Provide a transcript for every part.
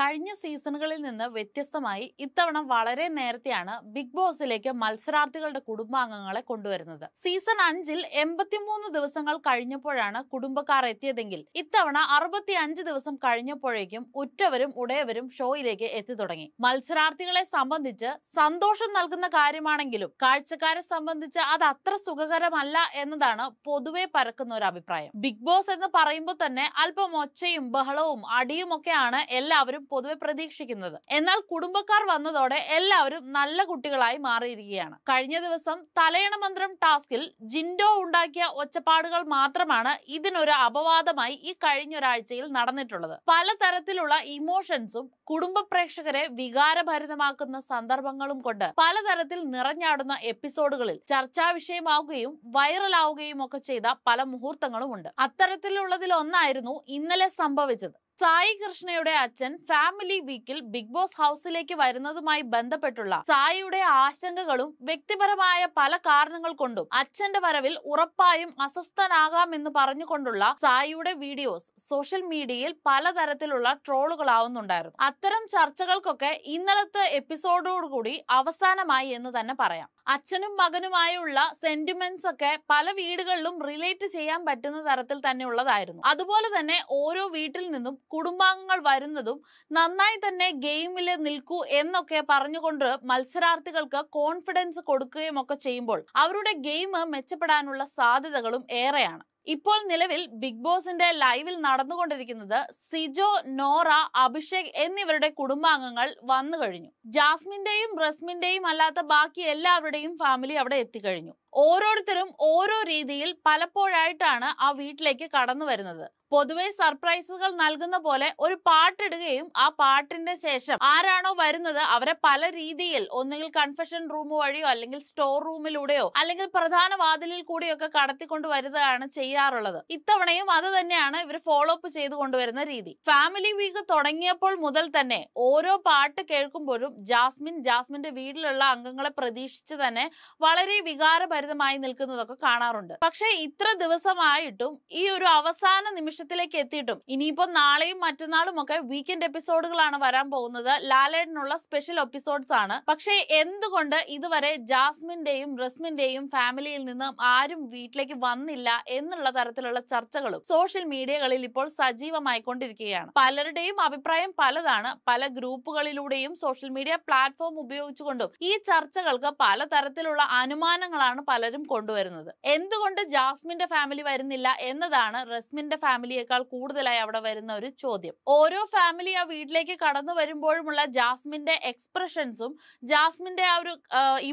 കഴിഞ്ഞ സീസണുകളിൽ നിന്ന് വ്യത്യസ്തമായി ഇത്തവണ വളരെ നേരത്തെയാണ് ബിഗ് ബോസിലേക്ക് മത്സരാർത്ഥികളുടെ കുടുംബാംഗങ്ങളെ കൊണ്ടുവരുന്നത് സീസൺ അഞ്ചിൽ എൺപത്തിമൂന്ന് ദിവസങ്ങൾ കഴിഞ്ഞപ്പോഴാണ് കുടുംബക്കാർ എത്തിയതെങ്കിൽ ഇത്തവണ അറുപത്തി അഞ്ച് ദിവസം കഴിഞ്ഞപ്പോഴേക്കും ഉറ്റവരും ഉടയവരും ഷോയിലേക്ക് എത്തി തുടങ്ങി മത്സരാർത്ഥികളെ സംബന്ധിച്ച് സന്തോഷം നൽകുന്ന കാര്യമാണെങ്കിലും കാഴ്ചക്കാരെ സംബന്ധിച്ച് അത് അത്ര സുഖകരമല്ല എന്നതാണ് പൊതുവെ പരക്കുന്ന ഒരു അഭിപ്രായം ബിഗ് ബോസ് എന്ന് പറയുമ്പോൾ തന്നെ അല്പം ഒച്ചയും ബഹളവും അടിയുമൊക്കെയാണ് എല്ലാവരും പൊതുവെ പ്രതീക്ഷിക്കുന്നത് എന്നാൽ കുടുംബക്കാർ വന്നതോടെ എല്ലാവരും നല്ല കുട്ടികളായി മാറിയിരിക്കുകയാണ് കഴിഞ്ഞ ദിവസം തലയണ മന്ത്രം ടാസ്കിൽ ജിൻഡോ ഉണ്ടാക്കിയ ഒച്ചപ്പാടുകൾ മാത്രമാണ് ഇതിനൊരു അപവാദമായി ഈ കഴിഞ്ഞൊരാഴ്ചയിൽ നടന്നിട്ടുള്ളത് പലതരത്തിലുള്ള ഇമോഷൻസും കുടുംബ പ്രേക്ഷകരെ വികാരഭരിതമാക്കുന്ന സന്ദർഭങ്ങളും കൊണ്ട് പലതരത്തിൽ നിറഞ്ഞാടുന്ന എപ്പിസോഡുകളിൽ ചർച്ചാ വിഷയമാവുകയും വൈറലാവുകയും ഒക്കെ ചെയ്ത പല മുഹൂർത്തങ്ങളും ഉണ്ട് അത്തരത്തിലുള്ളതിലൊന്നായിരുന്നു ഇന്നലെ സംഭവിച്ചത് സായി കൃഷ്ണയുടെ അച്ഛൻ ഫാമിലി വീക്കിൽ ബിഗ് ബോസ് ഹൗസിലേക്ക് വരുന്നതുമായി ബന്ധപ്പെട്ടുള്ള സായിയുടെ ആശങ്കകളും വ്യക്തിപരമായ പല കാരണങ്ങൾ കൊണ്ടും അച്ഛന്റെ വരവിൽ ഉറപ്പായും അസ്വസ്ഥനാകാമെന്ന് പറഞ്ഞുകൊണ്ടുള്ള സായിയുടെ വീഡിയോസ് സോഷ്യൽ മീഡിയയിൽ പലതരത്തിലുള്ള ട്രോളുകളാവുന്നുണ്ടായിരുന്നു അത്തരം ചർച്ചകൾക്കൊക്കെ ഇന്നലത്തെ എപ്പിസോഡോടുകൂടി അവസാനമായി എന്ന് തന്നെ പറയാം അച്ഛനും മകനുമായുള്ള സെന്റിമെന്റ്സ് ഒക്കെ പല വീടുകളിലും റിലേറ്റ് ചെയ്യാൻ പറ്റുന്ന തരത്തിൽ തന്നെയുള്ളതായിരുന്നു അതുപോലെ തന്നെ ഓരോ വീട്ടിൽ നിന്നും കുടുംബാംഗങ്ങൾ വരുന്നതും നന്നായി തന്നെ ഗെയിമിൽ നിൽക്കൂ എന്നൊക്കെ പറഞ്ഞുകൊണ്ട് മത്സരാർത്ഥികൾക്ക് കോൺഫിഡൻസ് കൊടുക്കുകയും ഒക്കെ ചെയ്യുമ്പോൾ അവരുടെ ഗെയിം മെച്ചപ്പെടാനുള്ള സാധ്യതകളും ഏറെയാണ് ഇപ്പോൾ നിലവിൽ ബിഗ് ബോസിന്റെ ലൈവിൽ നടന്നുകൊണ്ടിരിക്കുന്നത് സിജോ നോറ അഭിഷേക് എന്നിവരുടെ കുടുംബാംഗങ്ങൾ വന്നു കഴിഞ്ഞു ജാസ്മിന്റെയും റസ്മിന്റെയും അല്ലാത്ത ബാക്കി എല്ലാവരുടെയും ഫാമിലി അവിടെ എത്തിക്കഴിഞ്ഞു ഓരോരുത്തരും ഓരോ രീതിയിൽ പലപ്പോഴായിട്ടാണ് ആ വീട്ടിലേക്ക് കടന്നു വരുന്നത് പൊതുവെ സർപ്രൈസുകൾ നൽകുന്ന പോലെ ഒരു പാട്ടിടുകയും ആ പാട്ടിന്റെ ശേഷം ആരാണോ വരുന്നത് അവരെ പല രീതിയിൽ ഒന്നുകിൽ കൺഫെഷൻ റൂം വഴിയോ അല്ലെങ്കിൽ സ്റ്റോർ റൂമിലൂടെയോ അല്ലെങ്കിൽ പ്രധാന വാതിലിൽ കൂടിയൊക്കെ കടത്തിക്കൊണ്ട് വരുകയാണ് ചെയ്യാറുള്ളത് ഇത്തവണയും അത് തന്നെയാണ് ഇവർ ഫോളോ അപ്പ് ചെയ്തു കൊണ്ടുവരുന്ന രീതി ഫാമിലി വീക്ക് തുടങ്ങിയപ്പോൾ മുതൽ തന്നെ ഓരോ പാട്ട് കേൾക്കുമ്പോഴും ജാസ്മിൻ ജാസ്മിന്റെ വീട്ടിലുള്ള അംഗങ്ങളെ പ്രതീക്ഷിച്ച് തന്നെ വളരെ വികാരഭരിതമായി നിൽക്കുന്നതൊക്കെ കാണാറുണ്ട് പക്ഷേ ഇത്ര ദിവസമായിട്ടും ഈ ഒരു അവസാന നിമിഷം നിമിഷത്തിലേക്ക് എത്തിയിട്ടും ഇനിയിപ്പോ നാളെയും മറ്റന്നാളും ഒക്കെ വീക്കെൻഡ് എപ്പിസോഡുകളാണ് വരാൻ പോകുന്നത് ലാലേഡിനുള്ള സ്പെഷ്യൽ എപ്പിസോഡ്സ് ആണ് പക്ഷേ എന്തുകൊണ്ട് ഇതുവരെ ജാസ്മിന്റെയും റസ്മിന്റെയും ഫാമിലിയിൽ നിന്നും ആരും വീട്ടിലേക്ക് വന്നില്ല എന്നുള്ള തരത്തിലുള്ള ചർച്ചകളും സോഷ്യൽ മീഡിയകളിൽ ഇപ്പോൾ സജീവമായിക്കൊണ്ടിരിക്കുകയാണ് പലരുടെയും അഭിപ്രായം പലതാണ് പല ഗ്രൂപ്പുകളിലൂടെയും സോഷ്യൽ മീഡിയ പ്ലാറ്റ്ഫോം ഉപയോഗിച്ചുകൊണ്ടും ഈ ചർച്ചകൾക്ക് പലതരത്തിലുള്ള അനുമാനങ്ങളാണ് പലരും കൊണ്ടുവരുന്നത് എന്തുകൊണ്ട് ജാസ്മിന്റെ ഫാമിലി വരുന്നില്ല എന്നതാണ് റസ്മിന്റെ ഫാമിലി ഫാമിലിയേക്കാൾ കൂടുതലായി അവിടെ വരുന്ന ഒരു ചോദ്യം ഓരോ ഫാമിലി ആ വീട്ടിലേക്ക് കടന്നു വരുമ്പോഴുമുള്ള ജാസ്മിന്റെ എക്സ്പ്രഷൻസും ജാസ്മിന്റെ ആ ഒരു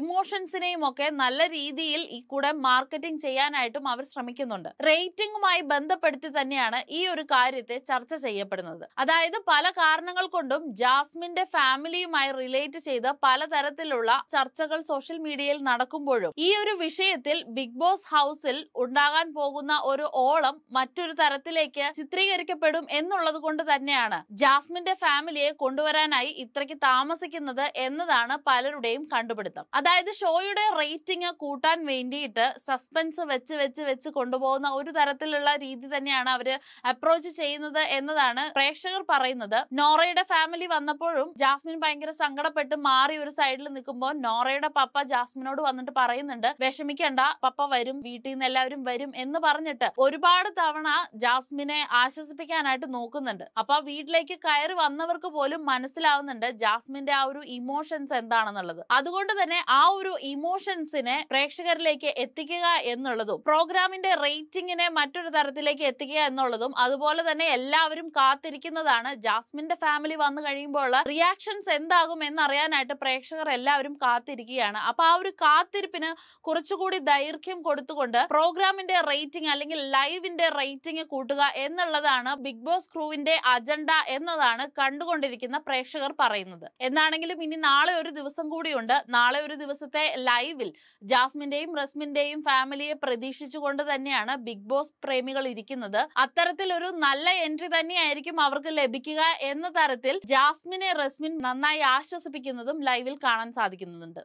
ഇമോഷൻസിനെയും ഒക്കെ നല്ല രീതിയിൽ ഈ കൂടെ മാർക്കറ്റിംഗ് ചെയ്യാനായിട്ടും അവർ ശ്രമിക്കുന്നുണ്ട് റേറ്റിംഗുമായി ബന്ധപ്പെടുത്തി തന്നെയാണ് ഈ ഒരു കാര്യത്തെ ചർച്ച ചെയ്യപ്പെടുന്നത് അതായത് പല കാരണങ്ങൾ കൊണ്ടും ജാസ്മിന്റെ ഫാമിലിയുമായി റിലേറ്റ് ചെയ്ത് പലതരത്തിലുള്ള ചർച്ചകൾ സോഷ്യൽ മീഡിയയിൽ നടക്കുമ്പോഴും ഈ ഒരു വിഷയത്തിൽ ബിഗ് ബോസ് ഹൗസിൽ ഉണ്ടാകാൻ പോകുന്ന ഒരു ഓളം മറ്റൊരു തരത്തിലേക്ക് സിനിമയിലേക്ക് ചിത്രീകരിക്കപ്പെടും എന്നുള്ളത് കൊണ്ട് തന്നെയാണ് ജാസ്മിന്റെ ഫാമിലിയെ കൊണ്ടുവരാനായി ഇത്രയ്ക്ക് താമസിക്കുന്നത് എന്നതാണ് പലരുടെയും കണ്ടുപിടുത്തം അതായത് ഷോയുടെ റേറ്റിംഗ് കൂട്ടാൻ വേണ്ടിയിട്ട് സസ്പെൻസ് വെച്ച് വെച്ച് വെച്ച് കൊണ്ടുപോകുന്ന ഒരു തരത്തിലുള്ള രീതി തന്നെയാണ് അവര് അപ്രോച്ച് ചെയ്യുന്നത് എന്നതാണ് പ്രേക്ഷകർ പറയുന്നത് നോറയുടെ ഫാമിലി വന്നപ്പോഴും ജാസ്മിൻ ഭയങ്കര സങ്കടപ്പെട്ട് മാറി ഒരു സൈഡിൽ നിൽക്കുമ്പോൾ നോറയുടെ പപ്പ ജാസ്മിനോട് വന്നിട്ട് പറയുന്നുണ്ട് വിഷമിക്കണ്ട പപ്പ വരും വീട്ടിൽ നിന്ന് എല്ലാവരും വരും എന്ന് പറഞ്ഞിട്ട് ഒരുപാട് തവണ ജാസ്മിൻ ജാസ്മിനെ ആശ്വസിപ്പിക്കാനായിട്ട് നോക്കുന്നുണ്ട് അപ്പൊ വീട്ടിലേക്ക് കയറി വന്നവർക്ക് പോലും മനസ്സിലാവുന്നുണ്ട് ജാസ്മിന്റെ ആ ഒരു ഇമോഷൻസ് എന്താണെന്നുള്ളത് അതുകൊണ്ട് തന്നെ ആ ഒരു ഇമോഷൻസിനെ പ്രേക്ഷകരിലേക്ക് എത്തിക്കുക എന്നുള്ളതും പ്രോഗ്രാമിന്റെ റേറ്റിംഗിനെ മറ്റൊരു തരത്തിലേക്ക് എത്തിക്കുക എന്നുള്ളതും അതുപോലെ തന്നെ എല്ലാവരും കാത്തിരിക്കുന്നതാണ് ജാസ്മിന്റെ ഫാമിലി വന്നു കഴിയുമ്പോൾ റിയാക്ഷൻസ് എന്താകും എന്നറിയാനായിട്ട് പ്രേക്ഷകർ എല്ലാവരും കാത്തിരിക്കുകയാണ് അപ്പൊ ആ ഒരു കാത്തിരിപ്പിന് കുറച്ചുകൂടി ദൈർഘ്യം കൊടുത്തുകൊണ്ട് പ്രോഗ്രാമിന്റെ റേറ്റിംഗ് അല്ലെങ്കിൽ ലൈവിന്റെ റേറ്റിംഗ് കൂട്ടുക എന്നുള്ളതാണ് ബിഗ് ബോസ് ക്രൂവിന്റെ അജണ്ട എന്നതാണ് കണ്ടുകൊണ്ടിരിക്കുന്ന പ്രേക്ഷകർ പറയുന്നത് എന്നാണെങ്കിലും ഇനി നാളെ ഒരു ദിവസം കൂടിയുണ്ട് നാളെ ഒരു ദിവസത്തെ ലൈവിൽ ജാസ്മിന്റെയും റസ്മിന്റെയും ഫാമിലിയെ പ്രതീക്ഷിച്ചുകൊണ്ട് തന്നെയാണ് ബിഗ് ബോസ് പ്രേമികൾ ഇരിക്കുന്നത് ഒരു നല്ല എൻട്രി തന്നെയായിരിക്കും അവർക്ക് ലഭിക്കുക എന്ന തരത്തിൽ ജാസ്മിനെ റസ്മിൻ നന്നായി ആശ്വസിപ്പിക്കുന്നതും ലൈവിൽ കാണാൻ സാധിക്കുന്നുണ്ട്